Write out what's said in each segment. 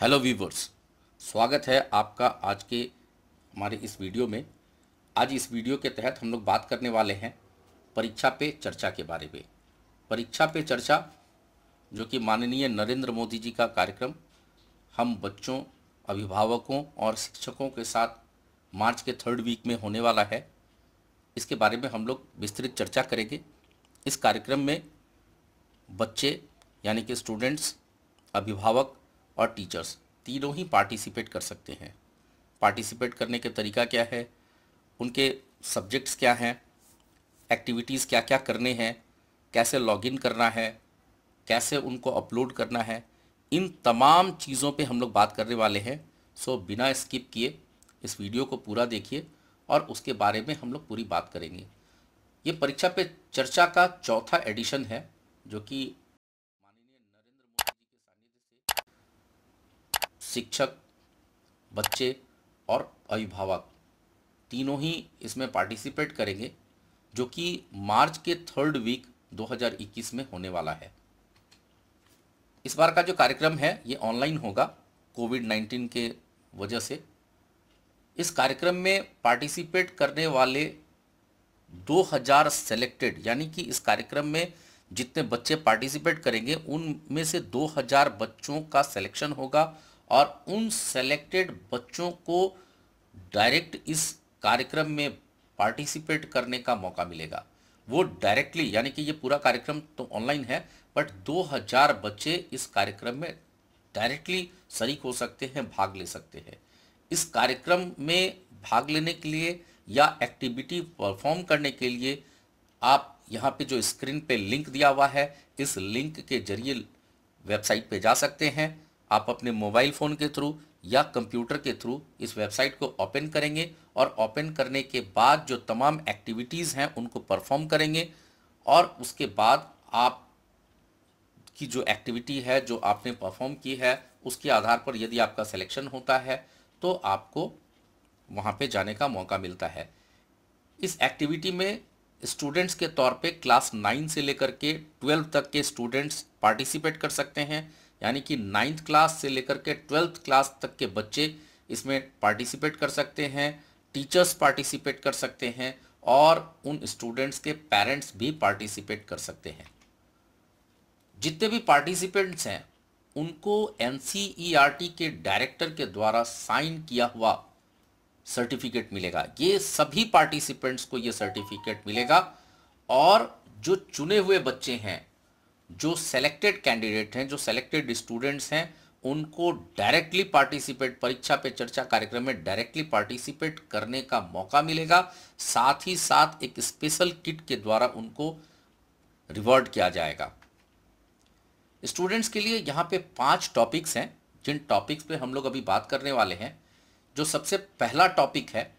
Hello viewers स्वागत है आपका आज के हमारे इस वीडियो में आज इस वीडियो के तहत हम लोग बात करने वाले हैं परीक्षा पे चर्चा के बारे में परीक्षा पे चर्चा जो कि माननीय नरेंद्र मोदी जी का कार्यक्रम हम बच्चों अभिभावकों और शिक्षकों के साथ मार्च के थर्ड वीक में होने वाला है इसके बारे में हम लोग विस्तृत चर्चा करेंगे इस कार्यक्रम में बच्चे यानी कि स्टूडेंट्स अभिभावक और टीचर्स तीनों ही पार्टिसिपेट कर सकते हैं पार्टिसिपेट करने के तरीका क्या है उनके सब्जेक्ट्स क्या हैं एक्टिविटीज़ क्या क्या करने हैं कैसे लॉगिन करना है कैसे उनको अपलोड करना है इन तमाम चीज़ों पे हम लोग बात करने वाले हैं सो बिना स्किप किए इस वीडियो को पूरा देखिए और उसके बारे में हम लोग पूरी बात करेंगे ये परीक्षा पे चर्चा का चौथा एडिशन है जो कि शिक्षक बच्चे और अभिभावक तीनों ही इसमें पार्टिसिपेट करेंगे जो कि मार्च के थर्ड वीक 2021 में होने वाला है इस बार का जो कार्यक्रम है ये ऑनलाइन होगा कोविड 19 के वजह से इस कार्यक्रम में पार्टिसिपेट करने वाले 2000 सेलेक्टेड यानी कि इस कार्यक्रम में जितने बच्चे पार्टिसिपेट करेंगे उनमें से 2000 बच्चों का सिलेक्शन होगा और उन सेलेक्टेड बच्चों को डायरेक्ट इस कार्यक्रम में पार्टिसिपेट करने का मौका मिलेगा वो डायरेक्टली यानी कि ये पूरा कार्यक्रम तो ऑनलाइन है बट 2000 बच्चे इस कार्यक्रम में डायरेक्टली शरीक हो सकते हैं भाग ले सकते हैं इस कार्यक्रम में भाग लेने के लिए या एक्टिविटी परफॉर्म करने के लिए आप यहाँ पे जो स्क्रीन पे लिंक दिया हुआ है इस लिंक के जरिए वेबसाइट पे जा सकते हैं आप अपने मोबाइल फ़ोन के थ्रू या कंप्यूटर के थ्रू इस वेबसाइट को ओपन करेंगे और ओपन करने के बाद जो तमाम एक्टिविटीज़ हैं उनको परफॉर्म करेंगे और उसके बाद आप की जो एक्टिविटी है जो आपने परफॉर्म की है उसके आधार पर यदि आपका सिलेक्शन होता है तो आपको वहाँ पे जाने का मौका मिलता है इस एक्टिविटी में स्टूडेंट्स के तौर पे क्लास नाइन से लेकर के ट्वेल्व तक के स्टूडेंट्स पार्टिसिपेट कर सकते हैं यानी कि नाइन्थ क्लास से लेकर के ट्वेल्थ क्लास तक के बच्चे इसमें पार्टिसिपेट कर सकते हैं टीचर्स पार्टिसिपेट कर सकते हैं और उन स्टूडेंट्स के पेरेंट्स भी पार्टिसिपेट कर सकते हैं जितने भी पार्टिसिपेंट्स हैं उनको एन के डायरेक्टर के द्वारा साइन किया हुआ सर्टिफिकेट मिलेगा ये सभी पार्टिसिपेंट्स को ये सर्टिफिकेट मिलेगा और जो चुने हुए बच्चे हैं जो सेलेक्टेड कैंडिडेट हैं जो सेलेक्टेड स्टूडेंट्स हैं उनको डायरेक्टली पार्टिसिपेट परीक्षा पे चर्चा कार्यक्रम में डायरेक्टली पार्टिसिपेट करने का मौका मिलेगा साथ ही साथ एक स्पेशल किट के द्वारा उनको रिवॉर्ड किया जाएगा स्टूडेंट्स के लिए यहाँ पे पांच टॉपिक्स हैं जिन टॉपिक्स पे हम लोग अभी बात करने वाले हैं जो सबसे पहला टॉपिक है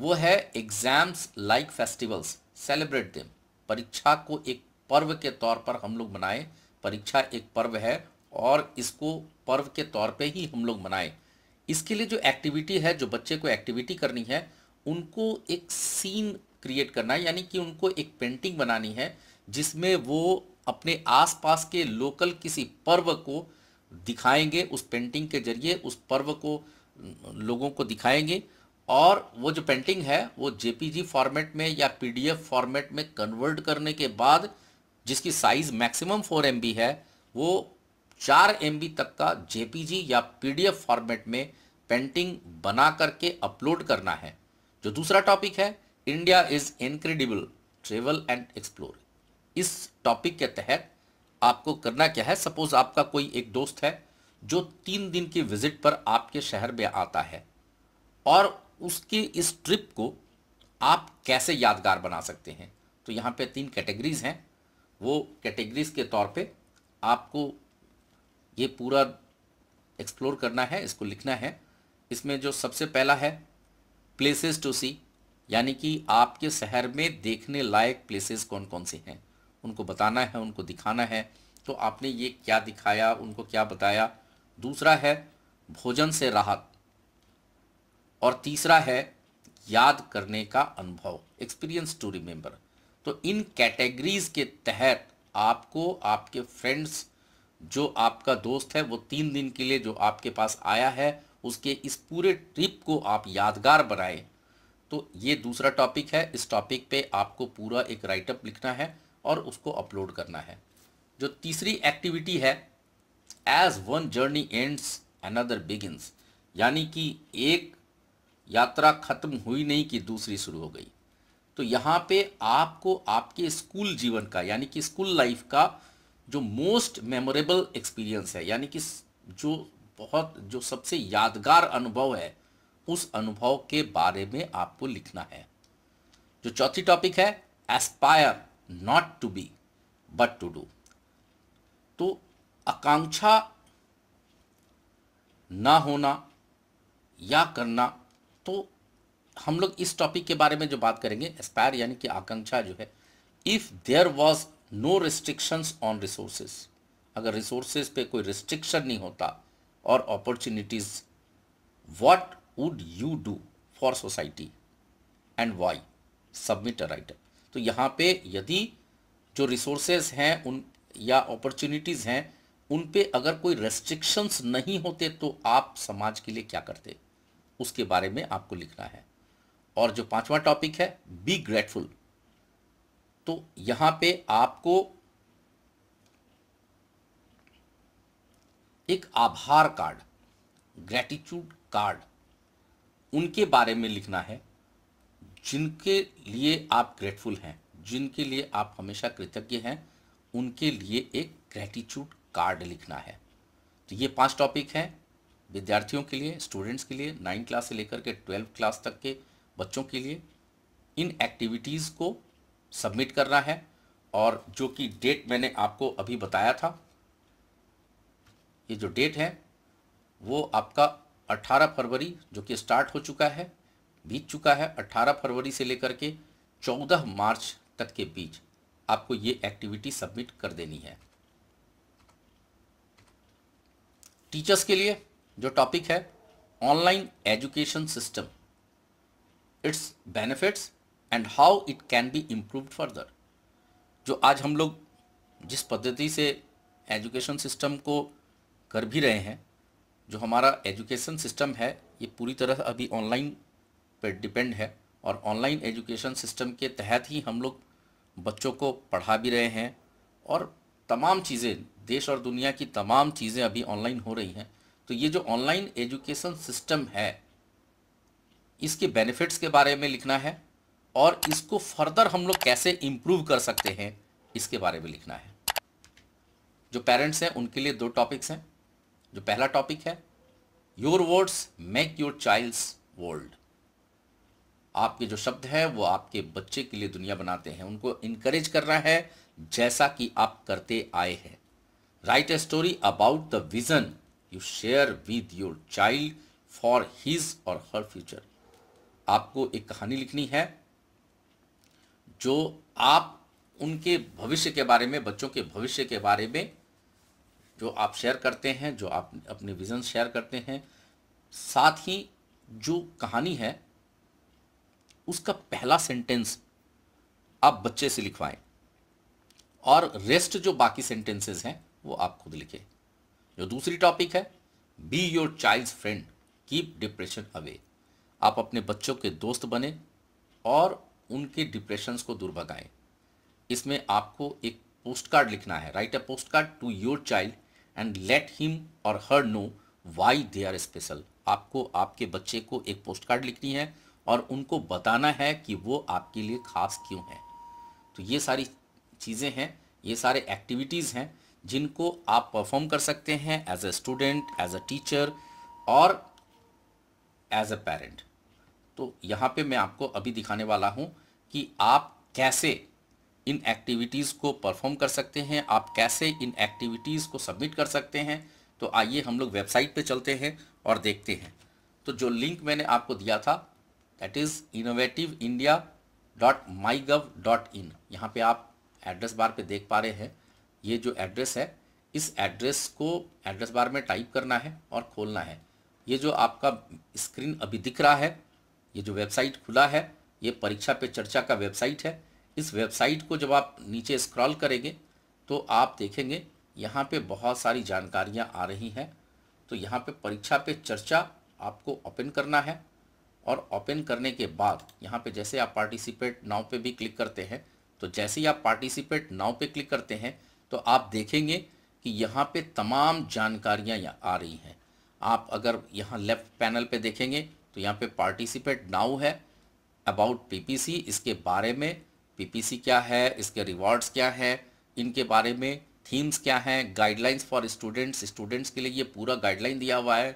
वो है exams like festivals celebrate them परीक्षा को एक पर्व के तौर पर हम लोग मनाएं परीक्षा एक पर्व है और इसको पर्व के तौर पे ही हम लोग मनाएं इसके लिए जो एक्टिविटी है जो बच्चे को एक्टिविटी करनी है उनको एक सीन क्रिएट करना है यानी कि उनको एक पेंटिंग बनानी है जिसमें वो अपने आसपास के लोकल किसी पर्व को दिखाएंगे उस पेंटिंग के जरिए उस पर्व को लोगों को दिखाएंगे और वो जो पेंटिंग है वो जेपीजी फॉर्मेट में या पीडीएफ फॉर्मेट में कन्वर्ट करने के बाद जिसकी साइज़ मैक्सिमम फोर एम है वो चार एम तक का जेपीजी या पीडीएफ फॉर्मेट में पेंटिंग बना करके अपलोड करना है जो दूसरा टॉपिक है India is incredible travel and explore इस टॉपिक के तहत आपको करना क्या है सपोज आपका कोई एक दोस्त है जो तीन दिन की विजिट पर आपके शहर में आता है और उसके इस ट्रिप को आप कैसे यादगार बना सकते हैं तो यहाँ पे तीन कैटेगरीज हैं वो कैटेगरीज के तौर पे आपको ये पूरा एक्सप्लोर करना है इसको लिखना है इसमें जो सबसे पहला है प्लेसेस टू सी यानी कि आपके शहर में देखने लायक प्लेसेस कौन कौन से हैं उनको बताना है उनको दिखाना है तो आपने ये क्या दिखाया उनको क्या बताया दूसरा है भोजन से राहत और तीसरा है याद करने का अनुभव एक्सपीरियंस टू रिमेंबर तो इन कैटेगरीज के तहत आपको आपके फ्रेंड्स जो आपका दोस्त है वो तीन दिन के लिए जो आपके पास आया है उसके इस पूरे ट्रिप को आप यादगार बनाएं तो ये दूसरा टॉपिक है इस टॉपिक पे आपको पूरा एक राइटअप लिखना है और उसको अपलोड करना है जो तीसरी एक्टिविटी है as one journey ends another begins यानी कि एक यात्रा खत्म हुई नहीं कि दूसरी शुरू हो गई तो यहाँ पे आपको आपके स्कूल जीवन का यानी कि स्कूल लाइफ का जो मोस्ट मेमोरेबल एक्सपीरियंस है यानी कि जो बहुत जो सबसे यादगार अनुभव है उस अनुभव के बारे में आपको लिखना है जो चौथी टॉपिक है aspire not to be but to do तो आकांक्षा ना होना या करना तो हम लोग इस टॉपिक के बारे में जो बात करेंगे एस्पायर यानी कि आकांक्षा जो है if there was no restrictions on resources अगर रिसोर्सेज पे कोई रिस्ट्रिक्शन नहीं होता और opportunities what would you do for society and why submit a writer तो यहाँ पे यदि जो रिसोर्सेज हैं उन या अपॉर्चुनिटीज़ हैं उन पे अगर कोई रेस्ट्रिक्शंस नहीं होते तो आप समाज के लिए क्या करते उसके बारे में आपको लिखना है और जो पांचवा टॉपिक है बी ग्रेटफुल तो यहां पे आपको एक आभार कार्ड ग्रेटिट्यूड कार्ड उनके बारे में लिखना है जिनके लिए आप ग्रेटफुल हैं जिनके लिए आप हमेशा कृतज्ञ हैं उनके लिए एक ग्रेटिट्यूड कार्ड लिखना है तो ये पांच टॉपिक हैं विद्यार्थियों के लिए स्टूडेंट्स के लिए नाइन क्लास से लेकर के ट्वेल्व क्लास तक के बच्चों के लिए इन एक्टिविटीज़ को सबमिट करना है और जो कि डेट मैंने आपको अभी बताया था ये जो डेट है वो आपका 18 फरवरी जो कि स्टार्ट हो चुका है बीत चुका है 18 फरवरी से लेकर के 14 मार्च तक के बीच आपको ये एक्टिविटी सबमिट कर देनी है टीचर्स के लिए जो टॉपिक है online education system its benefits and how it can be improve further जो आज हम लोग जिस पद्धति से एजुकेशन सिस्टम को कर भी रहे हैं जो हमारा एजुकेशन सिस्टम है ये पूरी तरह अभी ऑनलाइन पर डिपेंड है और ऑनलाइन एजुकेशन सिस्टम के तहत ही हम लोग बच्चों को पढ़ा भी रहे हैं और तमाम चीज़ें देश और दुनिया की तमाम चीज़ें अभी ऑनलाइन हो रही हैं तो ये जो ऑनलाइन एजुकेशन सिस्टम है इसके बेनिफिट्स के बारे में लिखना है और इसको फर्दर हम लोग कैसे इम्प्रूव कर सकते हैं इसके बारे में लिखना है जो पेरेंट्स हैं उनके लिए दो टॉपिक्स हैं जो पहला टॉपिक है your words make your child's world आपके जो शब्द हैं वो आपके बच्चे के लिए दुनिया बनाते हैं उनको इनकरेज करना है जैसा कि आप करते आए हैं Write a story about the vision you share with your child for his or her future. आपको एक कहानी लिखनी है जो आप उनके भविष्य के बारे में बच्चों के भविष्य के बारे में जो आप शेयर करते हैं जो आप अपने विजन शेयर करते हैं साथ ही जो कहानी है उसका पहला सेंटेंस आप बच्चे से लिखवाएं और रेस्ट जो बाकी सेंटेंसेस हैं वो आप खुद लिखें जो दूसरी टॉपिक है be your child friend keep depression away आप अपने बच्चों के दोस्त बने और उनके डिप्रेशंस को दूर भगाएं इसमें आपको एक पोस्ट कार्ड लिखना है write a postcard to your child and let him or her know why they are special आपको आपके बच्चे को एक पोस्ट कार्ड लिखनी है और उनको बताना है कि वो आपके लिए खास क्यों है तो ये सारी चीज़ें हैं ये सारे एक्टिविटीज़ हैं जिनको आप परफॉर्म कर सकते हैं as a student as a teacher और एज अ पेरेंट तो यहाँ पे मैं आपको अभी दिखाने वाला हूँ कि आप कैसे इन एक्टिविटीज़ को परफॉर्म कर सकते हैं आप कैसे इन एक्टिविटीज़ को सबमिट कर सकते हैं तो आइए हम लोग वेबसाइट पे चलते हैं और देखते हैं तो जो लिंक मैंने आपको दिया था that is innovative India dot my gov dot in यहाँ पर आप एड्रेस बार पे देख पा रहे हैं ये जो एड्रेस है इस एड्रेस को एड्रेस बार में टाइप करना है और खोलना है ये जो आपका स्क्रीन अभी दिख रहा है ये जो वेबसाइट खुला है ये परीक्षा पे चर्चा का वेबसाइट है इस वेबसाइट को जब आप नीचे स्क्रॉल करेंगे तो आप देखेंगे यहाँ पे बहुत सारी जानकारियाँ आ रही हैं तो यहाँ पे परीक्षा पे चर्चा आपको ओपन करना है और ओपन करने के बाद यहाँ पे जैसे आप पार्टिसिपेट नाव पे भी क्लिक करते हैं तो जैसे ही आप पार्टिसिपेट नाव पे क्लिक करते हैं तो आप देखेंगे कि यहाँ पे तमाम जानकारियाँ आ रही हैं आप अगर यहाँ लेफ़्ट पैनल पे देखेंगे तो यहाँ पे पार्टिसिपेट नाउ है अबाउट पीपीसी इसके बारे में पीपीसी क्या है इसके रिवॉर्ड्स क्या है इनके बारे में थीम्स क्या हैं गाइडलाइंस फॉर स्टूडेंट्स स्टूडेंट्स के लिए ये पूरा गाइडलाइन दिया हुआ है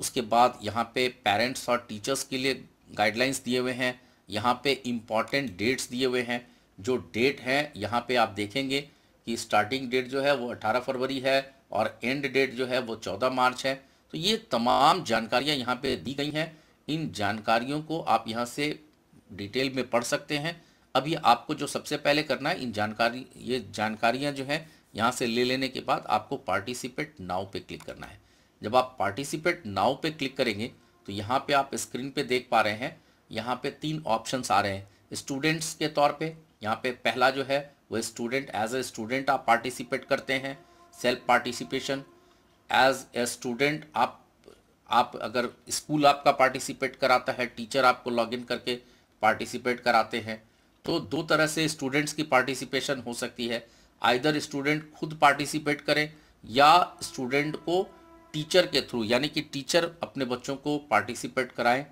उसके बाद यहाँ पे पेरेंट्स और टीचर्स के लिए गाइडलाइंस दिए हुए हैं यहाँ पे इम्पॉर्टेंट डेट्स दिए हुए हैं जो डेट है यहाँ पे आप देखेंगे कि स्टार्टिंग डेट जो है वो 18 फरवरी है और एंड डेट जो है वो 14 मार्च है तो ये तमाम जानकारियाँ यहाँ पे दी गई हैं इन जानकारियों को आप यहाँ से डिटेल में पढ़ सकते हैं अभी आपको जो सबसे पहले करना है इन जानकारी ये जानकारियाँ जो हैं यहाँ से ले लेने के बाद आपको पार्टिसिपेट नाव पर क्लिक करना है जब आप पार्टिसिपेट नाव पर क्लिक करेंगे तो यहाँ पर आप स्क्रीन पर देख पा रहे हैं यहाँ पर तीन ऑप्शन आ रहे हैं स्टूडेंट्स के तौर पे यहाँ पे पहला जो है वो स्टूडेंट एज ए स्टूडेंट आप पार्टिसिपेट करते हैं self participation as a student आप आप अगर स्कूल आपका पार्टिसिपेट कराता है टीचर आपको लॉगिन करके पार्टिसिपेट कराते हैं तो दो तरह से स्टूडेंट्स की पार्टिसिपेशन हो सकती है आइदर स्टूडेंट खुद पार्टिसिपेट करें या स्टूडेंट को टीचर के थ्रू यानी कि टीचर अपने बच्चों को पार्टिसिपेट कराएं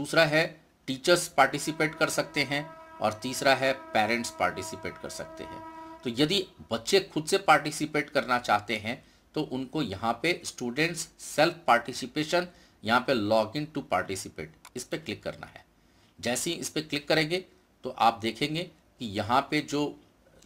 दूसरा है टीचर्स पार्टिसिपेट कर सकते हैं और तीसरा है पेरेंट्स पार्टिसिपेट कर सकते हैं तो यदि बच्चे खुद से पार्टिसिपेट करना चाहते हैं तो उनको यहाँ पे स्टूडेंट्स सेल्फ पार्टिसिपेशन यहाँ पे लॉग इन टू पार्टिसिपेट इस पर क्लिक करना है जैसे ही इस पर क्लिक करेंगे तो आप देखेंगे कि यहाँ पे जो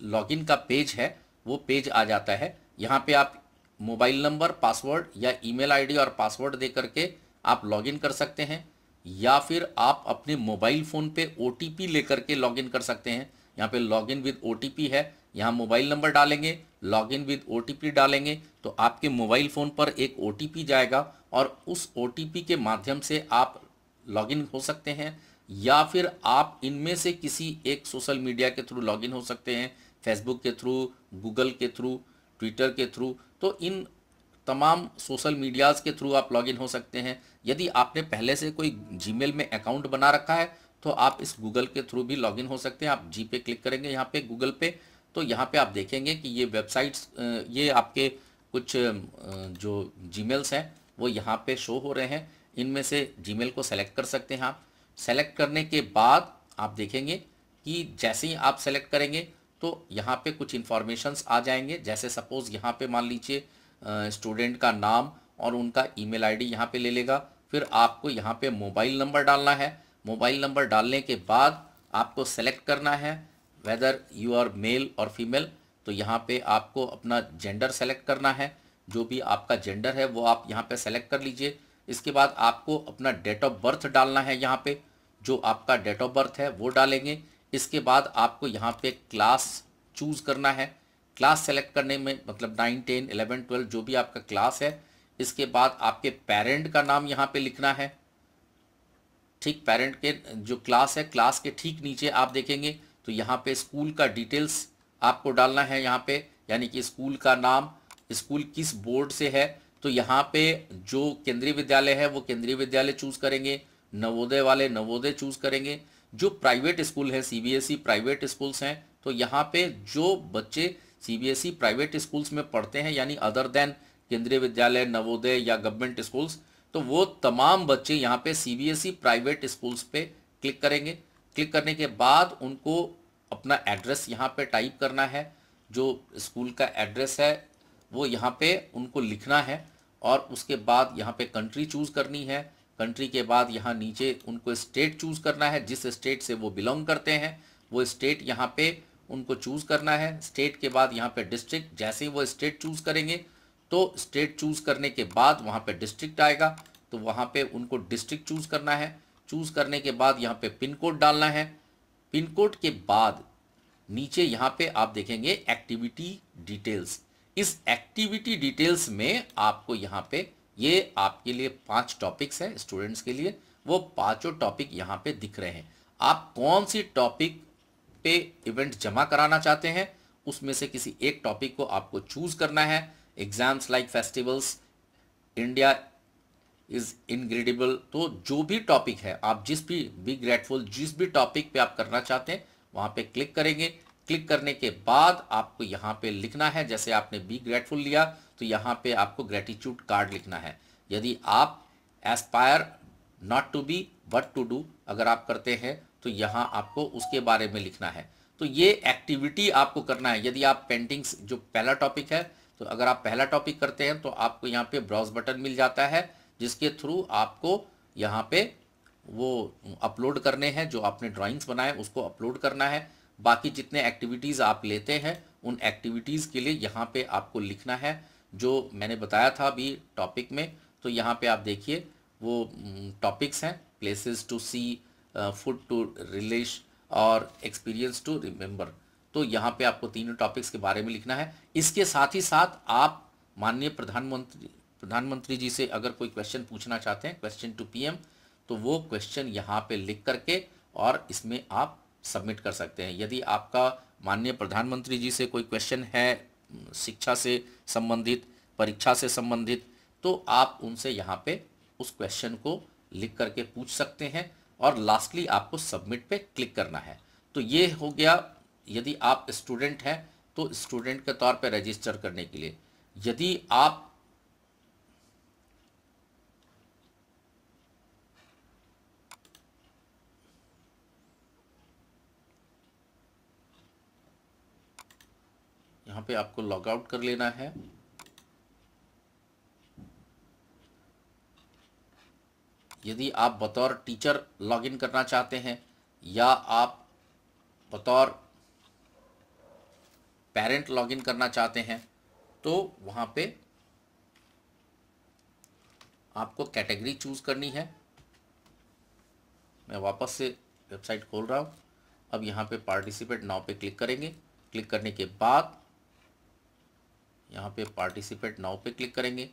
लॉगिन का पेज है वो पेज आ जाता है यहाँ पे आप मोबाइल नंबर पासवर्ड या ईमेल आईडी और पासवर्ड दे करके आप लॉगिन कर सकते हैं या फिर आप अपने मोबाइल फ़ोन पे ओ लेकर के लॉगिन कर सकते हैं यहाँ पे लॉगिन विद ओ है यहाँ मोबाइल नंबर डालेंगे लॉगिन विद ओ डालेंगे तो आपके मोबाइल फ़ोन पर एक ओ जाएगा और उस ओ के माध्यम से आप लॉगिन हो सकते हैं या फिर आप इनमें से किसी एक सोशल मीडिया के थ्रू लॉगिन हो सकते हैं फेसबुक के थ्रू गूगल के थ्रू ट्विटर के थ्रू तो इन तमाम सोशल मीडियाज़ के थ्रू आप लॉगिन हो सकते हैं यदि आपने पहले से कोई जीमेल में अकाउंट बना रखा है तो आप इस गूगल के थ्रू भी लॉगिन हो सकते हैं आप जी पे क्लिक करेंगे यहाँ पे गूगल पे तो यहाँ पे आप देखेंगे कि ये वेबसाइट्स ये आपके कुछ जो मेल्स हैं वो यहाँ पे शो हो रहे हैं इनमें से मेल को सेलेक्ट कर सकते हैं आप सेलेक्ट करने के बाद आप देखेंगे कि जैसे ही आप सेलेक्ट करेंगे तो यहाँ पे कुछ इन्फॉर्मेशंस आ जाएंगे जैसे सपोज़ यहाँ पे मान लीजिए स्टूडेंट का नाम और उनका ईमेल आईडी यहाँ पे ले लेगा फिर आपको यहाँ पे मोबाइल नंबर डालना है मोबाइल नंबर डालने के बाद आपको सेलेक्ट करना है whether you are male or female तो यहाँ पे आपको अपना जेंडर सेलेक्ट करना है जो भी आपका जेंडर है वो आप यहाँ पे सेलेक्ट कर लीजिए इसके बाद आपको अपना डेट ऑफ बर्थ डालना है यहाँ पर जो आपका डेट ऑफ बर्थ है वो डालेंगे इसके बाद आपको यहाँ पर क्लास चूज़ करना है क्लास सेलेक्ट करने में मतलब नाइन टेन एलेवन ट्वेल्व जो भी आपका क्लास है इसके बाद आपके पेरेंट का नाम यहाँ पे लिखना है ठीक पेरेंट के जो क्लास है क्लास के ठीक नीचे आप देखेंगे तो यहाँ पे स्कूल का डिटेल्स आपको डालना है यहाँ पे यानी कि स्कूल का नाम स्कूल किस बोर्ड से है तो यहाँ पे जो केंद्रीय विद्यालय है वो केंद्रीय विद्यालय चूज़ करेंगे नवोदय वाले नवोदय चूज़ करेंगे जो प्राइवेट स्कूल है सी प्राइवेट स्कूल्स हैं तो यहाँ पे जो बच्चे सीबीएसई प्राइवेट स्कूल्स में पढ़ते हैं यानी अदर देन केंद्रीय विद्यालय नवोदय या गवर्नमेंट स्कूल्स तो वो तमाम बच्चे यहाँ पे सीबीएसई प्राइवेट स्कूल्स पे क्लिक करेंगे क्लिक करने के बाद उनको अपना एड्रेस यहाँ पे टाइप करना है जो स्कूल का एड्रेस है वो यहाँ पे उनको लिखना है और उसके बाद यहाँ पे कंट्री चूज़ करनी है कंट्री के बाद यहाँ नीचे उनको स्टेट चूज़ करना है जिस स्टेट से वो बिलोंग करते हैं वो स्टेट यहाँ पे उनको चूज़ करना है स्टेट के बाद यहाँ पे डिस्ट्रिक्ट जैसे ही वो स्टेट चूज़ करेंगे तो स्टेट चूज़ करने के बाद वहाँ पे डिस्ट्रिक्ट आएगा तो वहाँ पे उनको डिस्ट्रिक्ट चूज़ करना है चूज़ करने के बाद यहाँ पे पिन कोड डालना है पिन कोड के बाद नीचे यहाँ पे आप देखेंगे एक्टिविटी डिटेल्स इस एक्टिविटी डिटेल्स में आपको यहाँ पे ये आपके लिए पांच टॉपिक्स हैं स्टूडेंट्स के लिए वो पांचों टॉपिक यहाँ पे दिख रहे हैं आप कौन सी टॉपिक पे इवेंट जमा कराना चाहते हैं उसमें से किसी एक टॉपिक को आपको चूज करना है exams like festivals India is incredible तो जो भी टॉपिक है आप जिस भी बी ग्रेटफुल जिस भी टॉपिक पे आप करना चाहते हैं वहां पे क्लिक करेंगे क्लिक करने के बाद आपको यहां पे लिखना है जैसे आपने बी ग्रेटफुल लिया तो यहां पे आपको ग्रेटिट्यूड कार्ड लिखना है यदि आप aspire not to be what to do अगर आप करते हैं तो यहाँ आपको उसके बारे में लिखना है तो ये एक्टिविटी आपको करना है यदि आप पेंटिंग्स जो पहला टॉपिक है तो अगर आप पहला टॉपिक करते हैं तो आपको यहाँ पे ब्राउज बटन मिल जाता है जिसके थ्रू आपको यहाँ पे वो अपलोड करने हैं जो आपने ड्राइंग्स बनाए उसको अपलोड करना है बाकी जितने एक्टिविटीज़ आप लेते हैं उन एक्टिविटीज़ के लिए यहाँ पे आपको लिखना है जो मैंने बताया था अभी टॉपिक में तो यहाँ पे आप देखिए वो टॉपिक्स हैं places to see food to relish और एक्सपीरियंस टू रिमेंबर तो यहाँ पे आपको तीनों टॉपिक्स के बारे में लिखना है इसके साथ ही साथ आप माननीय प्रधानमंत्री प्रधानमंत्री जी से अगर कोई क्वेश्चन पूछना चाहते हैं क्वेश्चन टू पीएम तो वो क्वेश्चन यहाँ पे लिख करके और इसमें आप सबमिट कर सकते हैं यदि आपका माननीय प्रधानमंत्री जी से कोई क्वेश्चन है शिक्षा से संबंधित परीक्षा से संबंधित तो आप उनसे यहाँ पे उस क्वेश्चन को लिख करके पूछ सकते हैं और लास्टली आपको सबमिट पे क्लिक करना है तो ये हो गया यदि आप स्टूडेंट हैं तो स्टूडेंट के तौर पे रजिस्टर करने के लिए यदि आप यहां पे आपको लॉग आउट कर लेना है यदि आप बतौर टीचर लॉगिन करना चाहते हैं या आप बतौर पेरेंट लॉगिन करना चाहते हैं तो वहाँ पे आपको कैटेगरी चूज़ करनी है मैं वापस से वेबसाइट खोल रहा हूँ अब यहाँ पे पार्टिसिपेट नाव पे क्लिक करेंगे क्लिक करने के बाद यहाँ पे पार्टिसिपेट नाव पे क्लिक करेंगे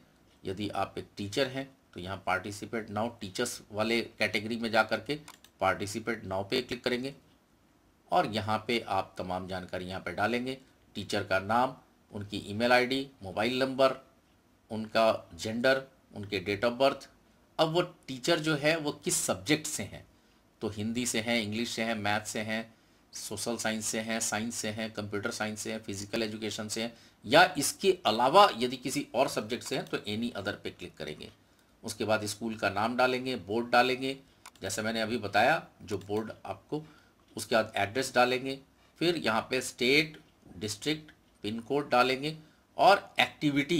यदि आप एक टीचर हैं तो यहाँ पार्टिसिपेट नाउ टीचर्स वाले कैटेगरी में जा करके पार्टिसिपेट नाउ पे क्लिक करेंगे और यहाँ पे आप तमाम जानकारी यहाँ पे डालेंगे टीचर का नाम उनकी ईमेल आईडी, मोबाइल नंबर उनका जेंडर उनके डेट ऑफ बर्थ अब वो टीचर जो है वो किस सब्जेक्ट से हैं तो हिंदी से हैं इंग्लिश से हैं मैथ से हैं सोशल साइंस से हैं साइंस से हैं कंप्यूटर साइंस से हैं फिजिकल एजुकेशन से हैं या इसके अलावा यदि किसी और सब्जेक्ट से हैं तो एनी अदर पे क्लिक करेंगे उसके बाद स्कूल का नाम डालेंगे बोर्ड डालेंगे जैसे मैंने अभी बताया जो बोर्ड आपको उसके बाद एड्रेस डालेंगे फिर यहाँ पे स्टेट डिस्ट्रिक्ट पिन कोड डालेंगे और एक्टिविटी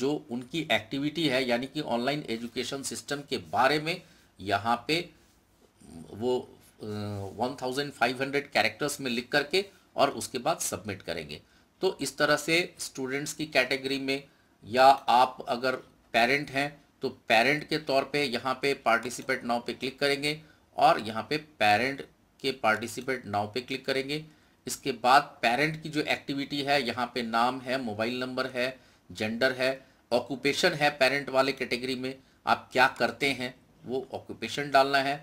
जो उनकी एक्टिविटी है यानी कि ऑनलाइन एजुकेशन सिस्टम के बारे में यहाँ पे वो one thousand five hundred characters में लिख करके और उसके बाद सबमिट करेंगे तो इस तरह से स्टूडेंट्स की कैटेगरी में या आप अगर पेरेंट हैं तो पेरेंट के तौर पे यहाँ पे पार्टिसिपेट नाव पे क्लिक करेंगे और यहाँ पे पेरेंट के पार्टिसिपेट नाव पे क्लिक करेंगे इसके बाद पेरेंट की जो एक्टिविटी है यहाँ पे नाम है मोबाइल नंबर है जेंडर है ऑक्यूपेशन है पेरेंट वाले कैटेगरी में आप क्या करते हैं वो ऑक्यूपेशन डालना है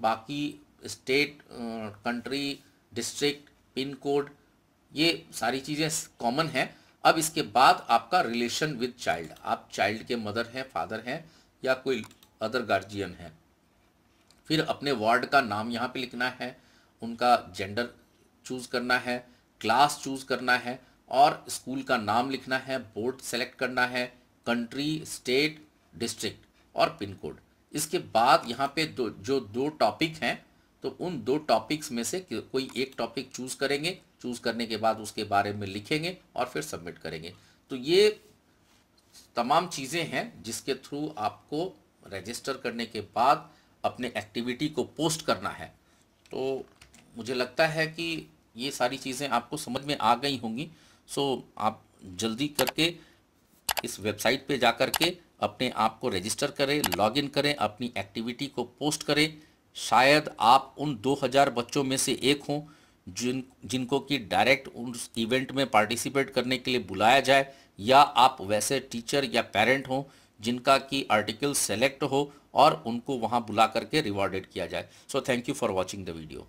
बाकी state country district pin code ये सारी चीज़ें कॉमन हैं अब इसके बाद आपका रिलेशन विद चाइल्ड आप चाइल्ड के मदर हैं फादर हैं या कोई अदर गार्जियन है फिर अपने वार्ड का नाम यहाँ पे लिखना है उनका जेंडर चूज़ करना है क्लास चूज़ करना है और स्कूल का नाम लिखना है बोर्ड सेलेक्ट करना है कंट्री स्टेट डिस्ट्रिक्ट और पिन कोड इसके बाद यहाँ पे दो जो दो टॉपिक हैं तो उन दो टॉपिक्स में से कोई एक टॉपिक चूज़ करेंगे चूज़ करने के बाद उसके बारे में लिखेंगे और फिर सबमिट करेंगे तो ये तमाम चीज़ें हैं जिसके थ्रू आपको रजिस्टर करने के बाद अपने एक्टिविटी को पोस्ट करना है तो मुझे लगता है कि ये सारी चीज़ें आपको समझ में आ गई होंगी सो आप जल्दी करके इस वेबसाइट पे जा कर के अपने आप को रजिस्टर करें लॉगिन करें अपनी एक्टिविटी को पोस्ट करें शायद आप उन 2000 बच्चों में से एक हों जिन जिनको कि डायरेक्ट उस इवेंट में पार्टिसिपेट करने के लिए बुलाया जाए या आप वैसे टीचर या पेरेंट हों जिनका कि आर्टिकल सेलेक्ट हो और उनको वहाँ बुला करके रिवॉर्डेड किया जाए so thank you for watching the video